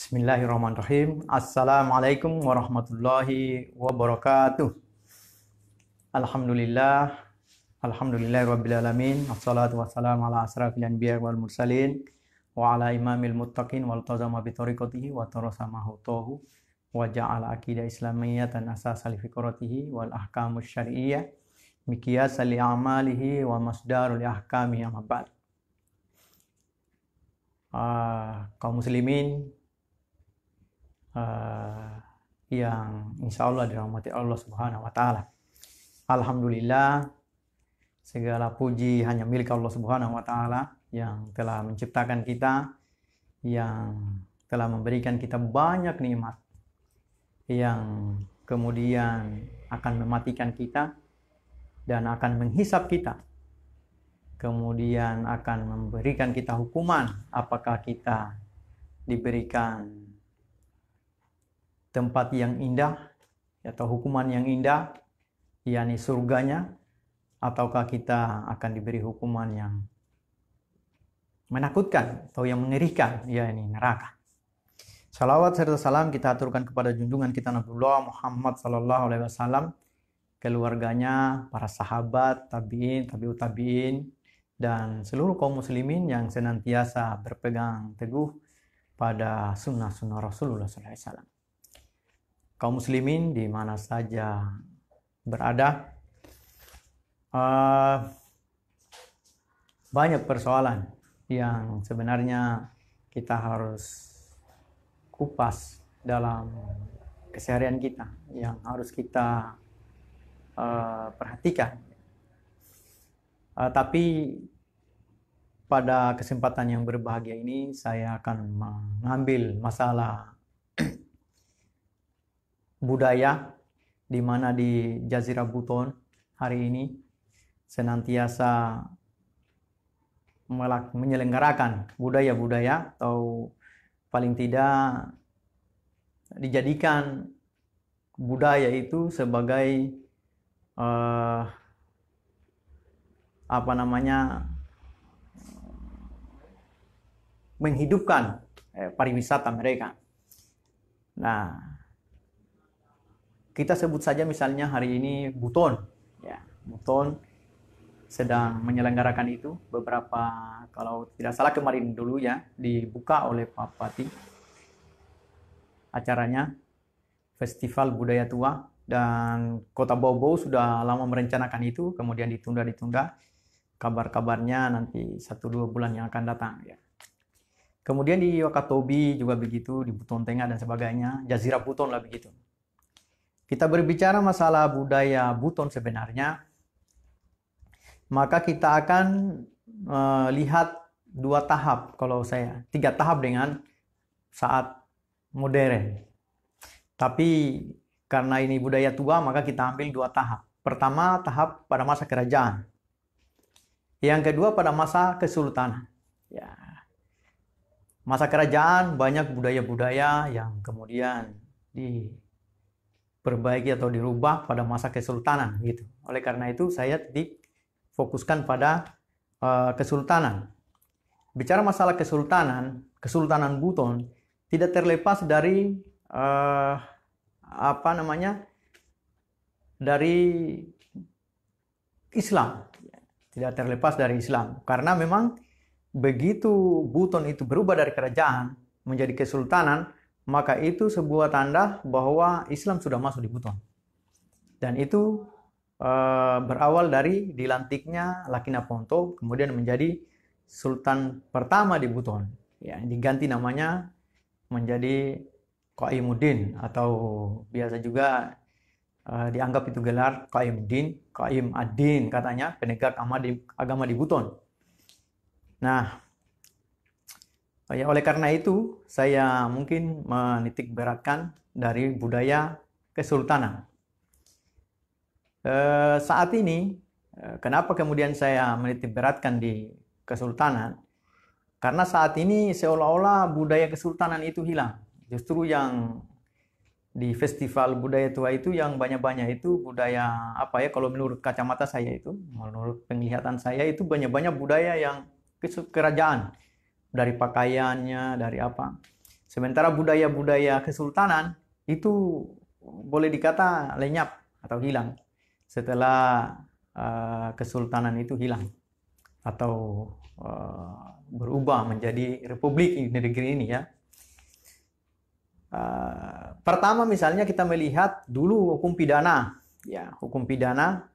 Bismillahirrahmanirrahim. Assalamualaikum warahmatullahi wabarakatuh. Alhamdulillah. Alhamdulillah rabbil alamin. Wassalatu wassalamu ala asrafil anbiya wal mursalin wa ala imamil muttaqin wal tazama bi tariqatihi wa tarasama hutuhu wa ja'ala aqidah asas al fikratihi wal ahkamus syar'iyyah miqyas li amalihi wa masdarul ahkami amabat. ba'd. Uh, kaum muslimin uh, yang insya Allah dirahmati Allah Subhanahu wa Ta'ala. Alhamdulillah, segala puji hanya milik Allah Subhanahu wa Ta'ala yang telah menciptakan kita, yang telah memberikan kita banyak nikmat, yang kemudian akan mematikan kita dan akan menghisap kita. Kemudian akan memberikan kita hukuman, apakah kita diberikan tempat yang indah atau hukuman yang indah, yakni surganya, ataukah kita akan diberi hukuman yang menakutkan atau yang mengerikan, yakni neraka. Salawat serta salam kita aturkan kepada junjungan kita Nabiullah Muhammad sallallahu alaihi wasallam, keluarganya, para sahabat, tabi'in, tabi'ut tabi'in dan seluruh kaum muslimin yang senantiasa berpegang teguh pada sunnah-sunnah Rasulullah sallallahu alaihi wasallam kaum muslimin di mana saja berada uh, banyak persoalan yang sebenarnya kita harus kupas dalam keseharian kita yang harus kita uh, perhatikan uh, tapi pada kesempatan yang berbahagia ini saya akan mengambil masalah budaya di mana di Jazirah Buton hari ini senantiasa melak menyelenggarakan budaya-budaya atau paling tidak dijadikan budaya itu sebagai uh, apa namanya menghidupkan eh, pariwisata mereka. Nah, kita sebut saja misalnya hari ini Buton, ya Buton sedang menyelenggarakan itu beberapa kalau tidak salah kemarin dulu ya dibuka oleh Pak Pati acaranya Festival Budaya Tua dan Kota Bobo sudah lama merencanakan itu kemudian ditunda-ditunda kabar-kabarnya nanti satu dua bulan yang akan datang ya. Kemudian di Wakatobi juga begitu, di Buton Tengah dan sebagainya, Jazira Buton lah begitu. Kita berbicara masalah budaya buton sebenarnya, maka kita akan uh, lihat dua tahap kalau saya, tiga tahap dengan saat modern. Tapi karena ini budaya tua, maka kita ambil dua tahap. Pertama, tahap pada masa kerajaan. Yang kedua pada masa kesultanan. Ya. Masa kerajaan banyak budaya-budaya yang kemudian di diperbaiki atau dirubah pada masa kesultanan gitu. Oleh karena itu saya difokuskan pada uh, kesultanan. Bicara masalah kesultanan, kesultanan Buton tidak terlepas dari uh, apa namanya? dari Islam. Tidak terlepas dari Islam karena memang begitu Buton itu berubah dari kerajaan menjadi kesultanan, maka itu sebuah tanda bahwa Islam sudah masuk di buton. Dan itu e, berawal dari dilantiknya Lakina Ponto, kemudian menjadi Sultan pertama di Buton. Ya, diganti namanya menjadi Qaimuddin atau biasa juga Uh, dianggap itu gelar Qaimuddin, Din, Qaim katanya penegak agama di Buton. Nah, Ya, oleh karena itu, saya mungkin menitik beratkan dari budaya kesultanan. E, saat ini, eh, kenapa kemudian saya menitik beratkan di kesultanan? Karena saat ini seolah-olah budaya kesultanan itu hilang. Justru yang di festival budaya tua itu yang banyak-banyak itu budaya apa ya kalau menurut kacamata saya itu menurut penglihatan saya itu banyak-banyak budaya yang kerajaan dari pakaiannya, dari apa. Sementara budaya-budaya kesultanan itu boleh dikata lenyap atau hilang setelah uh, kesultanan itu hilang atau uh, berubah menjadi republik di negeri ini ya. Uh, pertama misalnya kita melihat dulu hukum pidana ya hukum pidana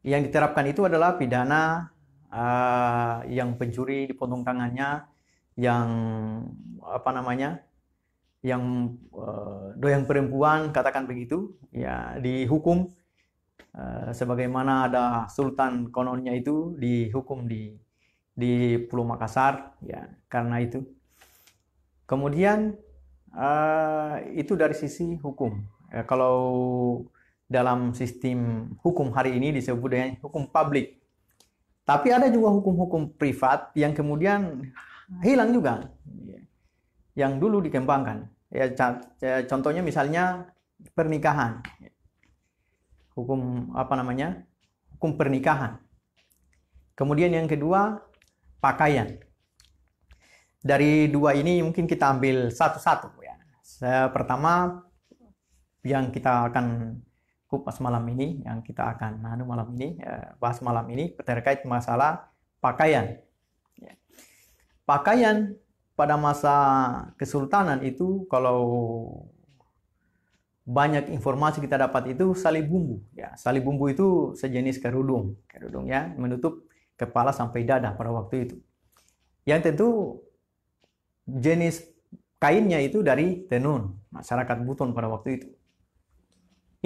yang diterapkan itu adalah pidana Ah, yang pencuri dipotong tangannya, yang apa namanya, yang uh, doyan perempuan katakan begitu, ya dihukum uh, sebagaimana ada sultan kononnya itu dihukum di di Pulau Makassar, ya karena itu. Kemudian uh, itu dari sisi hukum. Ya, kalau dalam sistem hukum hari ini disebut dengan hukum publik tapi ada juga hukum-hukum privat yang kemudian hilang juga, yang dulu dikembangkan. Ya, ya, contohnya misalnya pernikahan, hukum apa namanya, hukum pernikahan. Kemudian yang kedua pakaian. Dari dua ini mungkin kita ambil satu-satu ya. Pertama yang kita akan kupas malam ini yang kita akan nanu malam ini eh, bahas malam ini terkait masalah pakaian. Ya. Pakaian pada masa kesultanan itu kalau banyak informasi kita dapat itu sali bumbu ya sali bumbu itu sejenis kerudung kerudung ya menutup kepala sampai dada pada waktu itu yang tentu jenis kainnya itu dari tenun masyarakat Buton pada waktu itu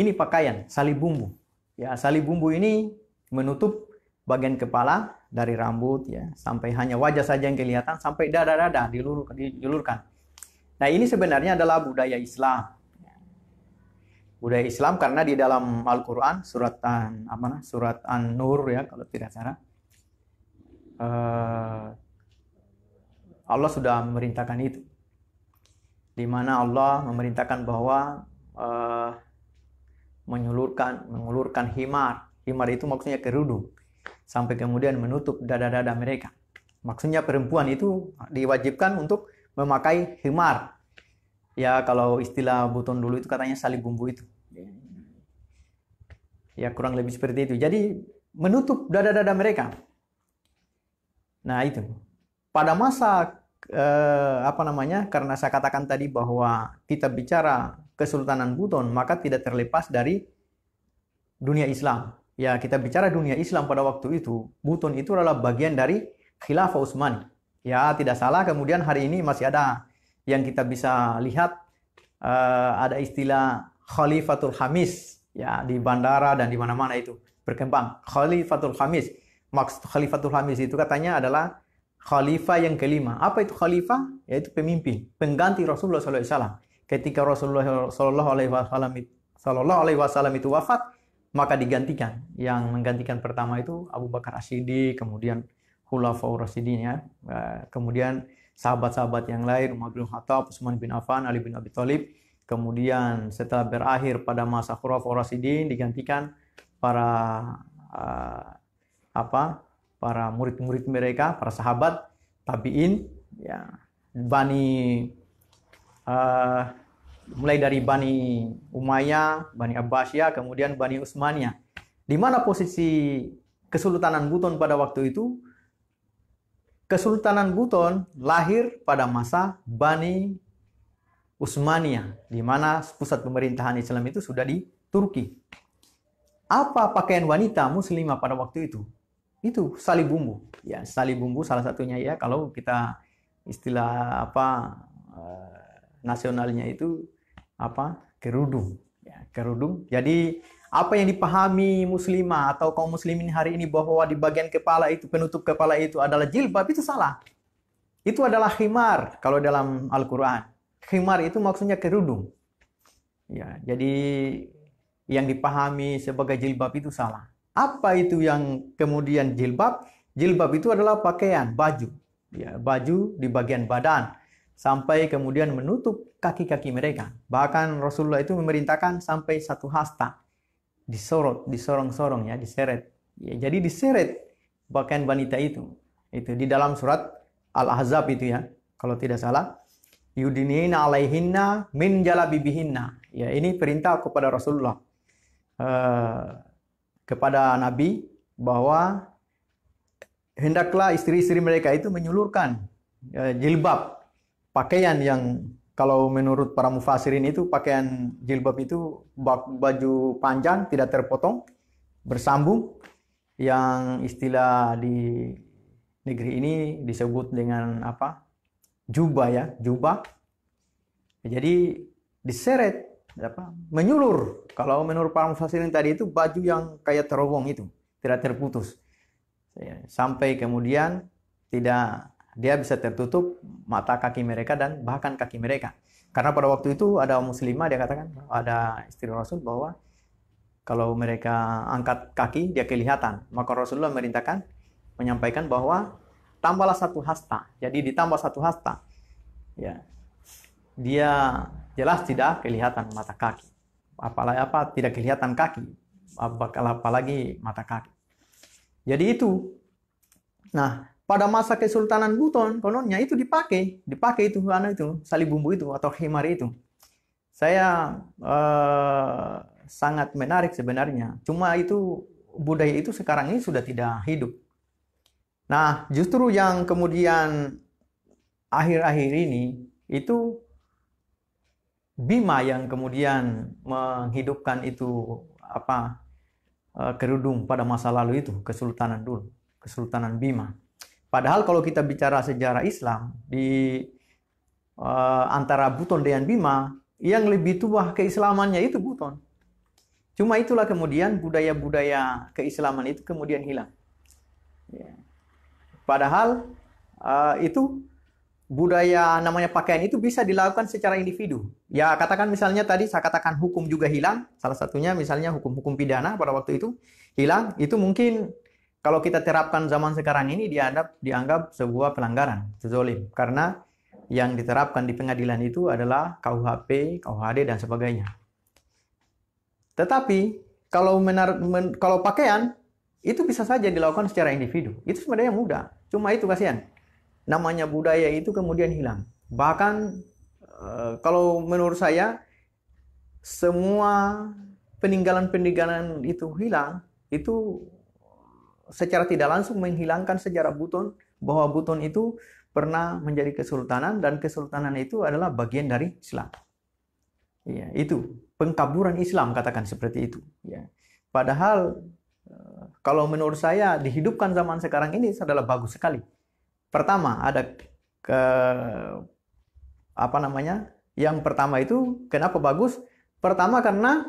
ini pakaian, salib bumbu. Ya, salib bumbu ini menutup bagian kepala dari rambut ya sampai hanya wajah saja yang kelihatan sampai dada-dada dilulurkan, Nah, ini sebenarnya adalah budaya Islam. Budaya Islam karena di dalam Al-Qur'an surat An apa surat An-Nur ya kalau tidak salah. Uh, Allah sudah memerintahkan itu. Di mana Allah memerintahkan bahwa uh, menyulurkan, mengulurkan himar. Himar itu maksudnya kerudung. Sampai kemudian menutup dada-dada mereka. Maksudnya perempuan itu diwajibkan untuk memakai himar. Ya kalau istilah buton dulu itu katanya salib bumbu itu. Ya kurang lebih seperti itu. Jadi menutup dada-dada mereka. Nah itu. Pada masa eh, apa namanya? Karena saya katakan tadi bahwa kita bicara Kesultanan Buton, maka tidak terlepas dari dunia Islam. Ya, kita bicara dunia Islam pada waktu itu, Buton itu adalah bagian dari Khilafah Utsmani. Ya, tidak salah kemudian hari ini masih ada yang kita bisa lihat uh, ada istilah Khalifatul Hamis ya di bandara dan di mana-mana itu berkembang. Khalifatul Hamis. Maksud Khalifatul Hamis itu katanya adalah khalifah yang kelima. Apa itu khalifah? Yaitu pemimpin, pengganti Rasulullah SAW ketika Rasulullah Shallallahu Alaihi Wasallam Shallallahu Alaihi Wasallam itu wafat maka digantikan yang menggantikan pertama itu Abu Bakar Asyidi kemudian Khulafaur Rasidin ya eh, kemudian sahabat-sahabat yang lain Umar bin Khattab Utsman bin Affan Ali bin Abi Thalib kemudian setelah berakhir pada masa Khulafaur Rasidin digantikan para uh, apa para murid-murid mereka para sahabat tabiin ya bani uh, mulai dari Bani Umayyah, Bani Abbasiyah, kemudian Bani Utsmaniyah. Di mana posisi Kesultanan Buton pada waktu itu? Kesultanan Buton lahir pada masa Bani Utsmaniyah, di mana pusat pemerintahan Islam itu sudah di Turki. Apa pakaian wanita muslimah pada waktu itu? Itu sali bumbu. Ya, sali bumbu salah satunya ya kalau kita istilah apa eh, nasionalnya itu apa kerudung ya, kerudung jadi apa yang dipahami muslimah atau kaum muslimin hari ini bahwa di bagian kepala itu penutup kepala itu adalah jilbab itu salah itu adalah khimar kalau dalam Al-Quran khimar itu maksudnya kerudung ya jadi yang dipahami sebagai jilbab itu salah apa itu yang kemudian jilbab jilbab itu adalah pakaian baju ya baju di bagian badan sampai kemudian menutup kaki-kaki mereka. Bahkan Rasulullah itu memerintahkan sampai satu hasta disorot, disorong-sorong ya, diseret. Ya, jadi diseret pakaian wanita itu. Itu di dalam surat Al-Ahzab itu ya, kalau tidak salah. Yudinina alaihinna min jalabibihinna. Ya, ini perintah kepada Rasulullah. Uh, kepada Nabi bahwa hendaklah istri-istri mereka itu menyulurkan eh, jilbab pakaian yang kalau menurut para mufasirin itu pakaian jilbab itu baju panjang tidak terpotong bersambung yang istilah di negeri ini disebut dengan apa jubah ya jubah jadi diseret apa menyulur kalau menurut para mufasirin tadi itu baju yang kayak terowong itu tidak terputus sampai kemudian tidak dia bisa tertutup mata kaki mereka dan bahkan kaki mereka. Karena pada waktu itu ada muslimah dia katakan ada istri Rasul bahwa kalau mereka angkat kaki dia kelihatan. Maka Rasulullah merintahkan menyampaikan bahwa tambahlah satu hasta. Jadi ditambah satu hasta. Ya. Dia jelas tidak kelihatan mata kaki. Apalagi apa tidak kelihatan kaki, apalagi mata kaki. Jadi itu. Nah, pada masa Kesultanan Buton kononnya itu dipakai, dipakai itu karena itu salib bumbu itu atau himari itu. Saya eh, sangat menarik sebenarnya. Cuma itu budaya itu sekarang ini sudah tidak hidup. Nah, justru yang kemudian akhir-akhir ini itu Bima yang kemudian menghidupkan itu apa eh, kerudung pada masa lalu itu kesultanan dulu, kesultanan Bima. Padahal kalau kita bicara sejarah Islam di uh, antara Buton dan Bima, yang lebih tua keislamannya itu Buton. Cuma itulah kemudian budaya-budaya keislaman itu kemudian hilang. Ya. Padahal uh, itu budaya namanya pakaian itu bisa dilakukan secara individu. Ya katakan misalnya tadi saya katakan hukum juga hilang. Salah satunya misalnya hukum-hukum pidana pada waktu itu hilang. Itu mungkin kalau kita terapkan zaman sekarang ini dianggap dianggap sebuah pelanggaran, zolim Karena yang diterapkan di pengadilan itu adalah KUHP, KUHD dan sebagainya. Tetapi kalau menar, men, kalau pakaian itu bisa saja dilakukan secara individu. Itu sebenarnya mudah. Cuma itu kasihan. Namanya budaya itu kemudian hilang. Bahkan eh, kalau menurut saya semua peninggalan-peninggalan itu hilang itu secara tidak langsung menghilangkan sejarah Buton bahwa Buton itu pernah menjadi kesultanan dan kesultanan itu adalah bagian dari Islam. Ya, itu pengkaburan Islam katakan seperti itu. Ya. Padahal eh, kalau menurut saya dihidupkan zaman sekarang ini adalah bagus sekali. Pertama ada ke apa namanya? Yang pertama itu kenapa bagus? Pertama karena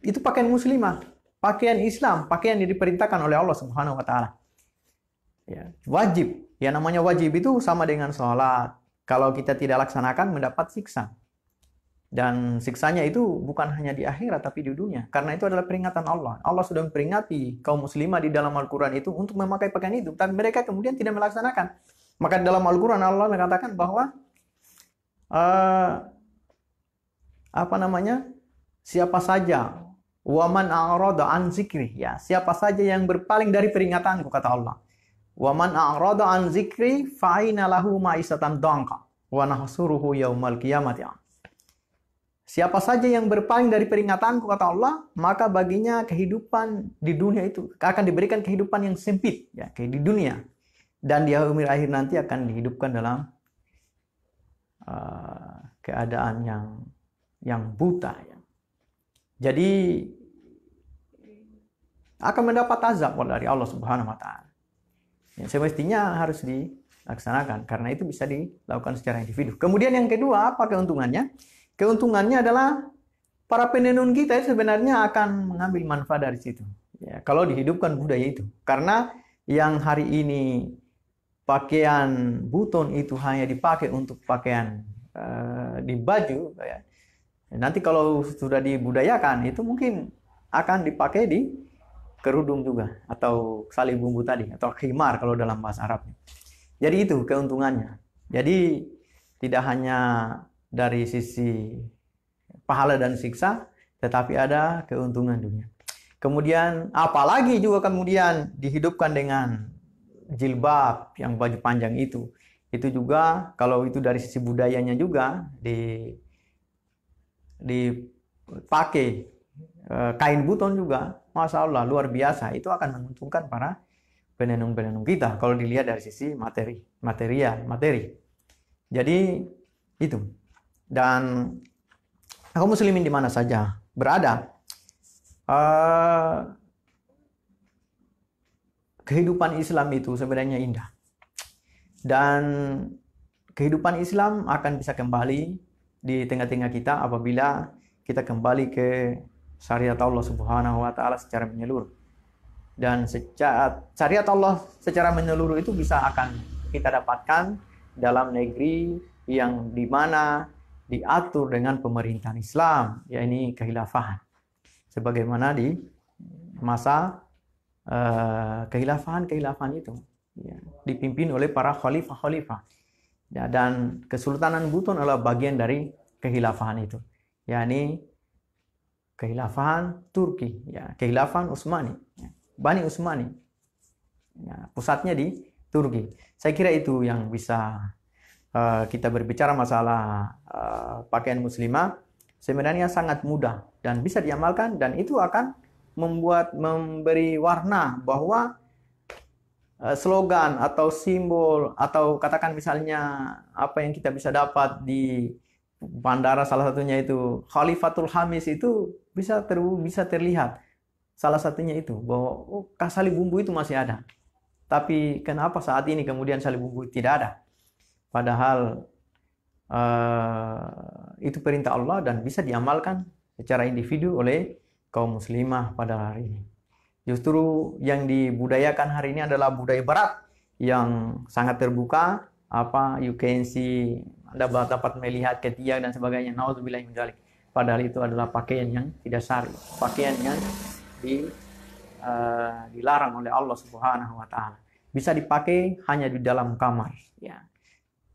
itu pakaian muslimah pakaian Islam, pakaian yang diperintahkan oleh Allah Subhanahu wa taala. Ya, wajib. Ya namanya wajib itu sama dengan sholat. Kalau kita tidak laksanakan mendapat siksa. Dan siksanya itu bukan hanya di akhirat tapi di dunia. Karena itu adalah peringatan Allah. Allah sudah memperingati kaum muslimah di dalam Al-Quran itu untuk memakai pakaian itu. Tapi mereka kemudian tidak melaksanakan. Maka dalam Al-Quran Allah mengatakan bahwa uh, apa namanya siapa saja Waman a'rada an zikri ya. Siapa saja yang berpaling dari peringatanku kata Allah. Waman a'rada an zikri fa'ina lahu ma'isatan dangka wa nahsuruhu yaumal ya. Siapa saja yang berpaling dari peringatanku kata Allah, maka baginya kehidupan di dunia itu akan diberikan kehidupan yang sempit ya, kayak di dunia. Dan di akhir akhir nanti akan dihidupkan dalam uh, keadaan yang yang buta ya. Jadi akan mendapat azab dari Allah Subhanahu wa taala. Yang semestinya harus dilaksanakan karena itu bisa dilakukan secara individu. Kemudian yang kedua, apa keuntungannya? Keuntungannya adalah para penenun kita ya sebenarnya akan mengambil manfaat dari situ. Ya, kalau dihidupkan budaya itu. Karena yang hari ini pakaian buton itu hanya dipakai untuk pakaian uh, di baju ya Nanti kalau sudah dibudayakan itu mungkin akan dipakai di kerudung juga atau salib bumbu tadi atau khimar kalau dalam bahasa Arab Jadi itu keuntungannya. Jadi tidak hanya dari sisi pahala dan siksa, tetapi ada keuntungan dunia. Kemudian apalagi juga kemudian dihidupkan dengan jilbab yang baju panjang itu. Itu juga kalau itu dari sisi budayanya juga di dipakai eh, kain buton juga, masya Allah luar biasa. Itu akan menguntungkan para penenun-penenun kita kalau dilihat dari sisi materi, material, materi. Jadi itu. Dan aku muslimin di mana saja berada. Uh, kehidupan Islam itu sebenarnya indah. Dan kehidupan Islam akan bisa kembali di tengah-tengah kita apabila kita kembali ke syariat Allah Subhanahu wa taala secara menyeluruh. Dan secara syariat Allah secara menyeluruh itu bisa akan kita dapatkan dalam negeri yang dimana diatur dengan pemerintahan Islam, yakni kehilafahan. Sebagaimana di masa uh, eh, kehilafahan-kehilafahan itu ya, dipimpin oleh para khalifah-khalifah Ya, dan Kesultanan Buton adalah bagian dari kehilafahan itu. yakni kehilafahan Turki, ya, kehilafahan Utsmani, ya, Bani Utsmani. Ya, pusatnya di Turki. Saya kira itu yang bisa uh, kita berbicara masalah uh, pakaian muslimah. Sebenarnya sangat mudah dan bisa diamalkan dan itu akan membuat memberi warna bahwa Eh, slogan atau simbol atau katakan misalnya apa yang kita bisa dapat di bandara salah satunya itu Khalifatul Hamis itu bisa ter bisa terlihat salah satunya itu bahwa oh, kasali bumbu itu masih ada tapi kenapa saat ini kemudian sali bumbu tidak ada padahal uh, itu perintah Allah dan bisa diamalkan secara individu oleh kaum muslimah pada hari ini Justru yang dibudayakan hari ini adalah budaya barat yang sangat terbuka apa you can see Anda dapat melihat ketiak dan sebagainya. Nauzubillah min Padahal itu adalah pakaian yang tidak syar'i, pakaian yang di, uh, dilarang oleh Allah Subhanahu wa taala. Bisa dipakai hanya di dalam kamar, ya.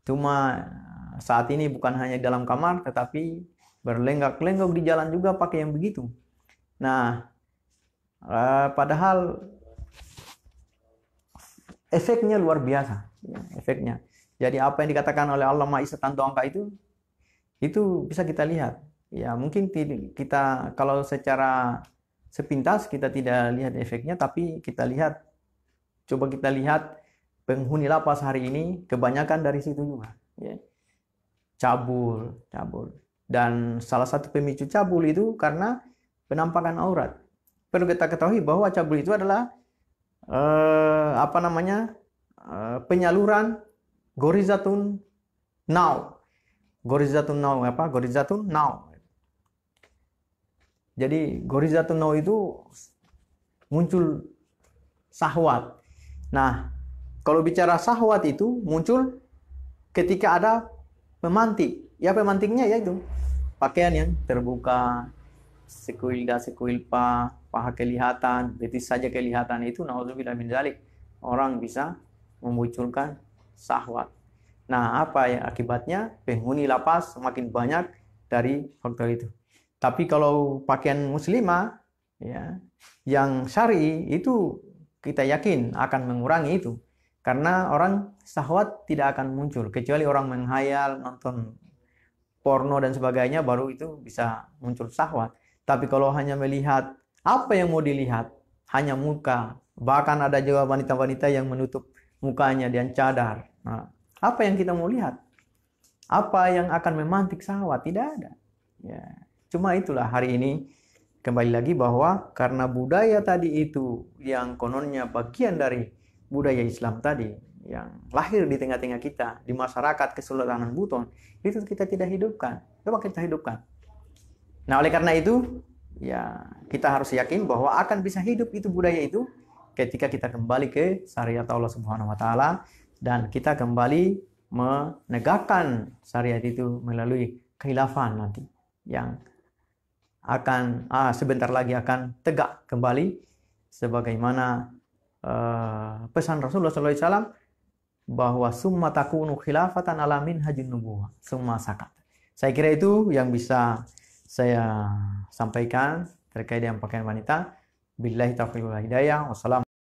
Cuma eh, saat ini bukan hanya di dalam kamar tetapi berlenggak-lenggok di jalan juga pakai yang begitu. Nah, Eh, padahal efeknya luar biasa, ya, efeknya. Jadi apa yang dikatakan oleh Allah Isa Tandongka itu, itu bisa kita lihat. Ya mungkin kita kalau secara sepintas kita tidak lihat efeknya, tapi kita lihat, coba kita lihat penghuni lapas hari ini kebanyakan dari situ juga. Ya. Cabul, cabul. Dan salah satu pemicu cabul itu karena penampakan aurat perlu kita ketahui bahwa cabul itu adalah eh, apa namanya eh, penyaluran gorizatun now gorizatun now apa gorizatun now jadi gorizatun now itu muncul sahwat nah kalau bicara sahwat itu muncul ketika ada pemantik ya pemantiknya ya itu pakaian yang terbuka sekuilda sekuilpa paha kelihatan, betis saja kelihatan itu naudzubillah min zalik. Orang bisa memunculkan sahwat. Nah, apa yang akibatnya? Penghuni lapas semakin banyak dari faktor itu. Tapi kalau pakaian muslimah ya, yang syari itu kita yakin akan mengurangi itu karena orang sahwat tidak akan muncul kecuali orang menghayal nonton porno dan sebagainya baru itu bisa muncul sahwat. Tapi kalau hanya melihat apa yang mau dilihat? Hanya muka. Bahkan ada juga wanita-wanita yang menutup mukanya dengan cadar. Nah, apa yang kita mau lihat? Apa yang akan memantik sawah? Tidak ada. Ya. Cuma itulah hari ini kembali lagi bahwa karena budaya tadi itu yang kononnya bagian dari budaya Islam tadi yang lahir di tengah-tengah kita di masyarakat Kesultanan Buton itu kita tidak hidupkan coba kita hidupkan nah oleh karena itu ya kita harus yakin bahwa akan bisa hidup itu budaya itu ketika kita kembali ke syariat Allah Subhanahu wa taala dan kita kembali menegakkan syariat itu melalui khilafah nanti yang akan ah, sebentar lagi akan tegak kembali sebagaimana uh, pesan Rasulullah Sallallahu Alaihi Wasallam bahwa summa takunu khilafatan alamin minhajun nubuwah summa sakat. Saya kira itu yang bisa saya sampaikan terkait dengan pakaian wanita. Billahi taufiq wal hidayah. Wassalam.